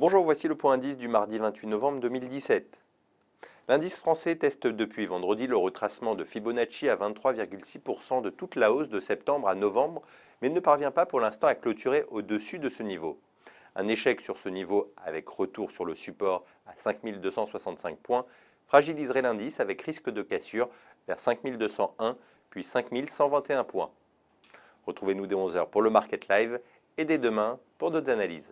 Bonjour, voici le point indice du mardi 28 novembre 2017. L'indice français teste depuis vendredi le retracement de Fibonacci à 23,6% de toute la hausse de septembre à novembre, mais ne parvient pas pour l'instant à clôturer au-dessus de ce niveau. Un échec sur ce niveau avec retour sur le support à 5265 points fragiliserait l'indice avec risque de cassure vers 5201 puis 5121 points. Retrouvez-nous dès 11h pour le Market Live et dès demain pour d'autres analyses.